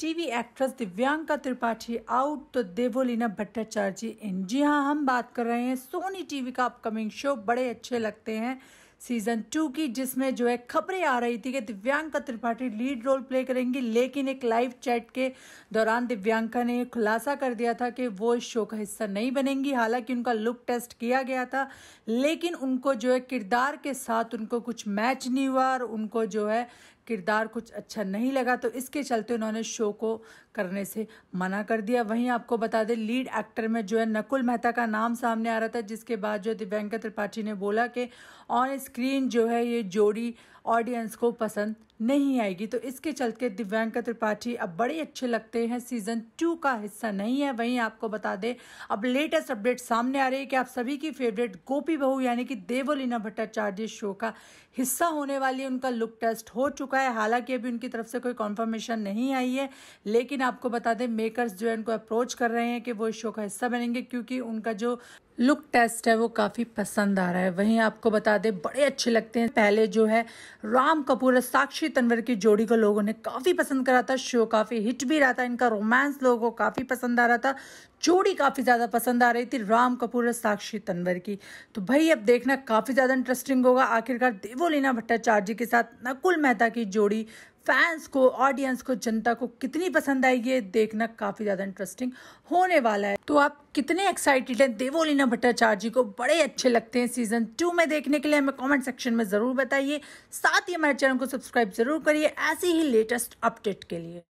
TV actress Divyanka Tripathi out तो देवोलीना भट्टाचार्य इन जी हाँ हम बात कर रहे हैं सोनी टीवी का अपकमिंग शो बड़े अच्छे लगते हैं सीजन टू की जिसमें जो है खबरें आ रही थी कि Divyanka Tripathi lead role play करेंगी लेकिन एक लाइव चैट के दौरान दिव्यांका ने खुलासा कर दिया था कि वो इस शो का हिस्सा नहीं बनेंगी हालांकि उनका लुक टेस्ट किया गया था लेकिन उनको जो है किरदार के साथ उनको कुछ मैच नहीं हुआ और उनको जो है किरदार कुछ अच्छा नहीं लगा तो इसके चलते उन्होंने शो को करने से मना कर दिया वहीं आपको बता दें लीड एक्टर में जो है नकुल मेहता का नाम सामने आ रहा था जिसके बाद जो दिव्यांका त्रिपाठी ने बोला कि ऑन स्क्रीन जो है ये जोड़ी ऑडियंस को पसंद नहीं आएगी तो इसके चलते दिव्यांका त्रिपाठी अब बड़े अच्छे लगते हैं सीजन टू का हिस्सा नहीं है वहीं आपको बता दें अब लेटेस्ट अपडेट सामने आ रही है कि आप सभी की फेवरेट गोपी बहू यानी कि देवोलीना भट्टाचार्य शो का हिस्सा होने वाली है उनका लुक टेस्ट हो चुका है हालांकि अभी उनकी तरफ से कोई कॉन्फर्मेशन नहीं आई है लेकिन आपको बता दें मेकर्स जो है उनको अप्रोच कर रहे हैं कि वो इस शो का हिस्सा बनेंगे क्योंकि उनका जो लुक टेस्ट है वो काफ़ी पसंद आ रहा है वहीं आपको बता दें बड़े अच्छे लगते हैं पहले जो है राम कपूर और साक्षी तनवर की जोड़ी को लोगों ने काफ़ी पसंद करा था शो काफ़ी हिट भी रहा था इनका रोमांस लोगों को काफ़ी पसंद आ रहा था जोड़ी काफ़ी ज़्यादा पसंद आ रही थी राम कपूर और साक्षी तनवर की तो भाई अब देखना काफ़ी ज़्यादा इंटरेस्टिंग होगा आखिरकार देवोलीना भट्टाचार्य के साथ नकुल मेहता की जोड़ी फैंस को ऑडियंस को जनता को कितनी पसंद आई ये देखना काफ़ी ज़्यादा इंटरेस्टिंग होने वाला है तो आप कितने एक्साइटेड हैं देवोलीना भट्टाचार्य जी को बड़े अच्छे लगते हैं सीजन टू में देखने के लिए हमें कमेंट सेक्शन में ज़रूर बताइए साथ ही हमारे चैनल को सब्सक्राइब ज़रूर करिए ऐसे ही लेटेस्ट अपडेट के लिए